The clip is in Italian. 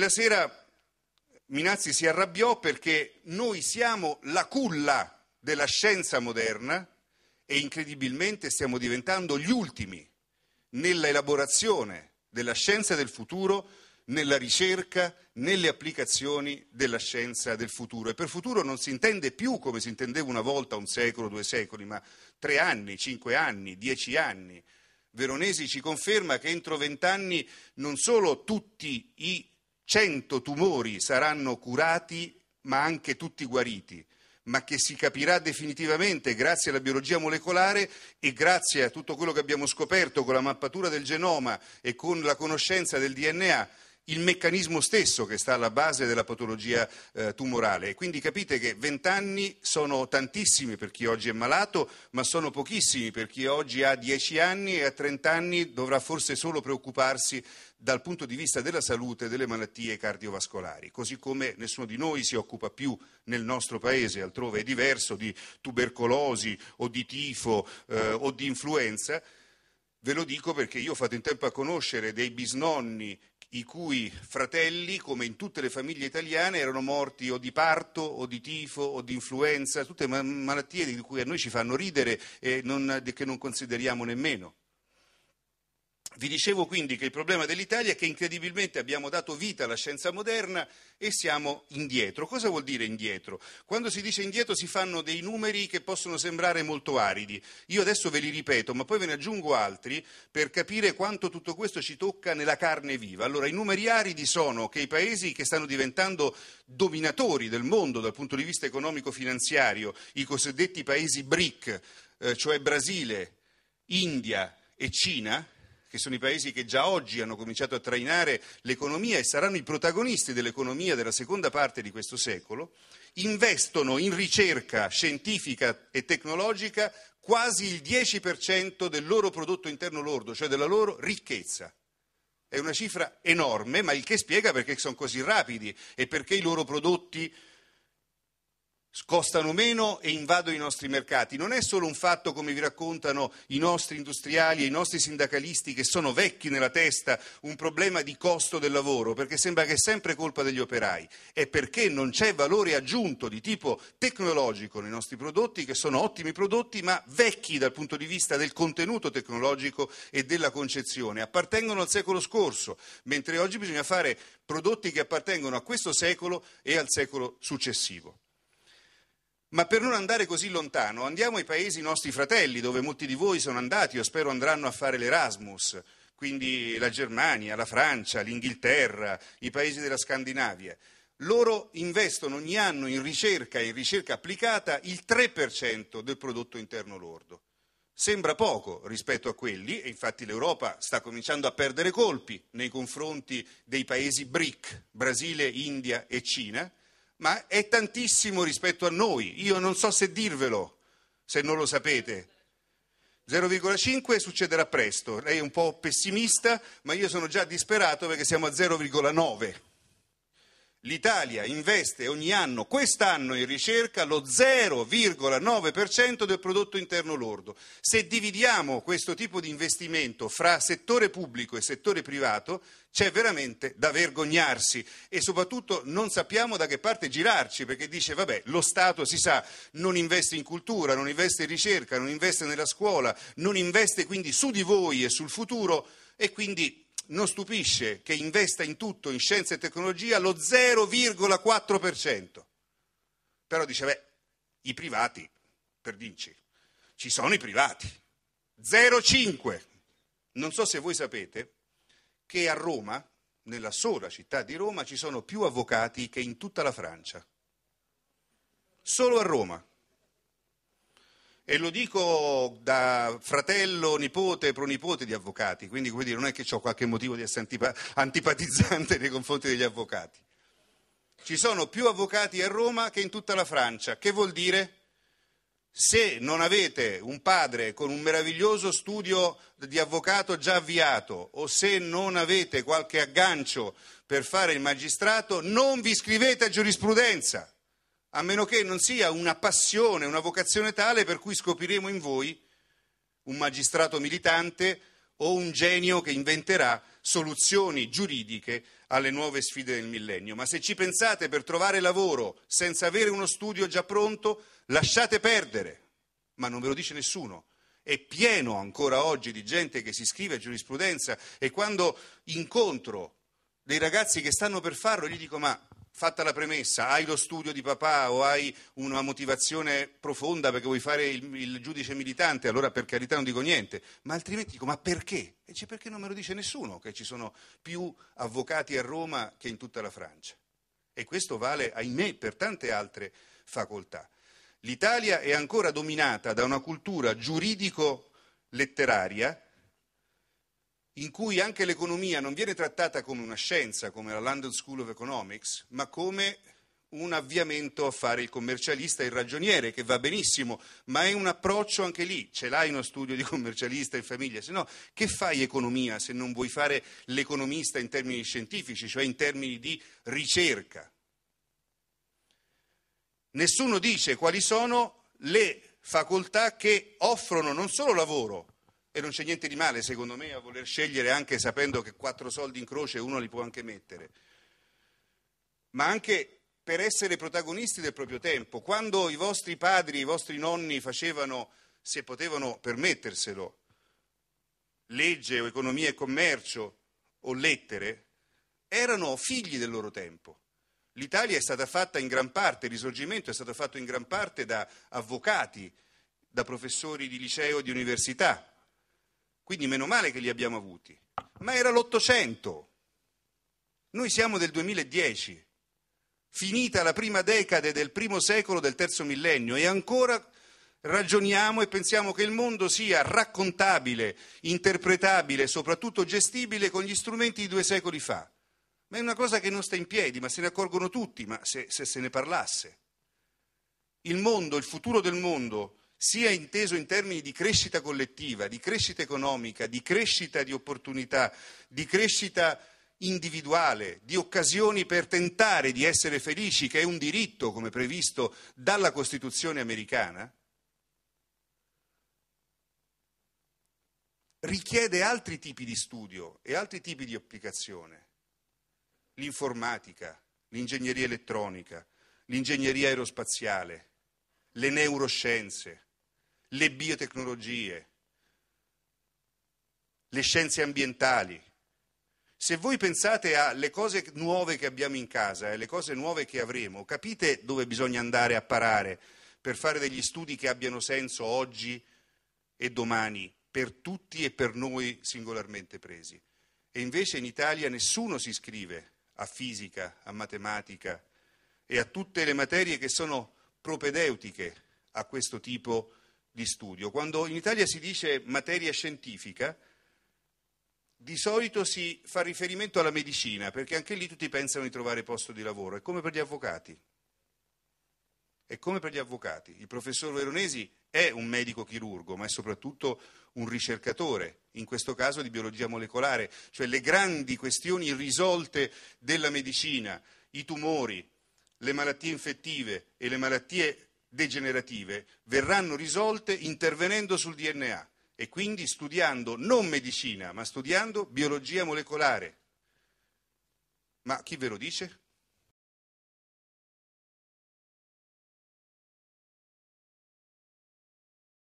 Quella sera Minazzi si arrabbiò perché noi siamo la culla della scienza moderna e incredibilmente stiamo diventando gli ultimi nella elaborazione della scienza del futuro, nella ricerca, nelle applicazioni della scienza del futuro. E per futuro non si intende più come si intendeva una volta un secolo, due secoli, ma tre anni, cinque anni, dieci anni. Veronesi ci conferma che entro vent'anni non solo tutti i 100 tumori saranno curati, ma anche tutti guariti ma che si capirà definitivamente grazie alla biologia molecolare e grazie a tutto quello che abbiamo scoperto con la mappatura del genoma e con la conoscenza del DNA il meccanismo stesso che sta alla base della patologia eh, tumorale. quindi capite che 20 anni sono tantissimi per chi oggi è malato, ma sono pochissimi per chi oggi ha 10 anni e a 30 anni dovrà forse solo preoccuparsi dal punto di vista della salute delle malattie cardiovascolari, così come nessuno di noi si occupa più nel nostro paese, altrove è diverso, di tubercolosi o di tifo eh, o di influenza. Ve lo dico perché io ho fatto in tempo a conoscere dei bisnonni i cui fratelli, come in tutte le famiglie italiane, erano morti o di parto o di tifo o di influenza, tutte malattie di cui a noi ci fanno ridere e non, che non consideriamo nemmeno. Vi dicevo quindi che il problema dell'Italia è che incredibilmente abbiamo dato vita alla scienza moderna e siamo indietro. Cosa vuol dire indietro? Quando si dice indietro si fanno dei numeri che possono sembrare molto aridi. Io adesso ve li ripeto, ma poi ve ne aggiungo altri per capire quanto tutto questo ci tocca nella carne viva. Allora, i numeri aridi sono che i paesi che stanno diventando dominatori del mondo dal punto di vista economico-finanziario, i cosiddetti paesi BRIC, eh, cioè Brasile, India e Cina, che sono i paesi che già oggi hanno cominciato a trainare l'economia e saranno i protagonisti dell'economia della seconda parte di questo secolo, investono in ricerca scientifica e tecnologica quasi il 10% del loro prodotto interno lordo, cioè della loro ricchezza. È una cifra enorme, ma il che spiega perché sono così rapidi e perché i loro prodotti costano meno e invadono i nostri mercati. Non è solo un fatto, come vi raccontano i nostri industriali e i nostri sindacalisti che sono vecchi nella testa, un problema di costo del lavoro, perché sembra che è sempre colpa degli operai, è perché non c'è valore aggiunto di tipo tecnologico nei nostri prodotti, che sono ottimi prodotti, ma vecchi dal punto di vista del contenuto tecnologico e della concezione. Appartengono al secolo scorso, mentre oggi bisogna fare prodotti che appartengono a questo secolo e al secolo successivo. Ma per non andare così lontano, andiamo ai paesi nostri fratelli, dove molti di voi sono andati o spero andranno a fare l'Erasmus, quindi la Germania, la Francia, l'Inghilterra, i paesi della Scandinavia. Loro investono ogni anno in ricerca e in ricerca applicata il 3% del prodotto interno lordo. Sembra poco rispetto a quelli, e infatti l'Europa sta cominciando a perdere colpi nei confronti dei paesi BRIC, Brasile, India e Cina, ma è tantissimo rispetto a noi. Io non so se dirvelo, se non lo sapete. 0,5 succederà presto. Lei è un po' pessimista, ma io sono già disperato perché siamo a 0,9. L'Italia investe ogni anno, quest'anno in ricerca, lo 0,9% del prodotto interno lordo. Se dividiamo questo tipo di investimento fra settore pubblico e settore privato, c'è veramente da vergognarsi e soprattutto non sappiamo da che parte girarci perché dice vabbè lo Stato si sa non investe in cultura, non investe in ricerca, non investe nella scuola, non investe quindi su di voi e sul futuro e quindi non stupisce che investa in tutto, in scienza e tecnologia, lo 0,4%. Però dice, beh, i privati, per dirci, ci sono i privati. 0,5%. Non so se voi sapete che a Roma, nella sola città di Roma, ci sono più avvocati che in tutta la Francia. Solo a Roma. E lo dico da fratello, nipote, pronipote di avvocati, quindi dire, non è che ho qualche motivo di essere antipa- antipatizzante nei confronti degli avvocati. Ci sono più avvocati a Roma che in tutta la Francia, che vuol dire? Se non avete un padre con un meraviglioso studio di avvocato già avviato o se non avete qualche aggancio per fare il magistrato, non vi iscrivete a giurisprudenza a meno che non sia una passione, una vocazione tale per cui scopriremo in voi un magistrato militante o un genio che inventerà soluzioni giuridiche alle nuove sfide del millennio. Ma se ci pensate per trovare lavoro senza avere uno studio già pronto, lasciate perdere. Ma non ve lo dice nessuno. È pieno ancora oggi di gente che si iscrive a giurisprudenza e quando incontro dei ragazzi che stanno per farlo, gli dico ma fatta la premessa, hai lo studio di papà o hai una motivazione profonda perché vuoi fare il, il giudice militante, allora per carità non dico niente, ma altrimenti dico ma perché? E c'è perché non me lo dice nessuno che ci sono più avvocati a Roma che in tutta la Francia. E questo vale, ahimè, per tante altre facoltà. L'Italia è ancora dominata da una cultura giuridico-letteraria in cui anche l'economia non viene trattata come una scienza, come la London School of Economics, ma come un avviamento a fare il commercialista e il ragioniere, che va benissimo, ma è un approccio anche lì, ce l'hai uno studio di commercialista in famiglia, se no che fai economia se non vuoi fare l'economista in termini scientifici, cioè in termini di ricerca? Nessuno dice quali sono le facoltà che offrono non solo lavoro, e non c'è niente di male, secondo me, a voler scegliere anche sapendo che quattro soldi in croce uno li può anche mettere, ma anche per essere protagonisti del proprio tempo. Quando i vostri padri, i vostri nonni facevano, se potevano permetterselo, legge o economia e commercio o lettere, erano figli del loro tempo. L'Italia è stata fatta in gran parte, il risorgimento è stato fatto in gran parte da avvocati, da professori di liceo e di università, quindi meno male che li abbiamo avuti. Ma era l'Ottocento. Noi siamo del 2010, finita la prima decade del primo secolo del terzo millennio e ancora ragioniamo e pensiamo che il mondo sia raccontabile, interpretabile, soprattutto gestibile con gli strumenti di due secoli fa. Ma è una cosa che non sta in piedi, ma se ne accorgono tutti, ma se se, se ne parlasse. Il mondo, il futuro del mondo sia inteso in termini di crescita collettiva, di crescita economica, di crescita di opportunità, di crescita individuale, di occasioni per tentare di essere felici, che è un diritto come previsto dalla Costituzione americana, richiede altri tipi di studio e altri tipi di applicazione. L'informatica, l'ingegneria elettronica, l'ingegneria aerospaziale, le neuroscienze le biotecnologie, le scienze ambientali. Se voi pensate alle cose nuove che abbiamo in casa e alle cose nuove che avremo, capite dove bisogna andare a parare per fare degli studi che abbiano senso oggi e domani per tutti e per noi singolarmente presi. E invece in Italia nessuno si iscrive a fisica, a matematica e a tutte le materie che sono propedeutiche a questo tipo di di studio. Quando in Italia si dice materia scientifica, di solito si fa riferimento alla medicina, perché anche lì tutti pensano di trovare posto di lavoro, è come per gli avvocati. È come per gli avvocati. Il professor Veronesi è un medico chirurgo, ma è soprattutto un ricercatore, in questo caso di biologia molecolare, cioè le grandi questioni irrisolte della medicina, i tumori, le malattie infettive e le malattie degenerative verranno risolte intervenendo sul DNA e quindi studiando non medicina, ma studiando biologia molecolare. Ma chi ve lo dice?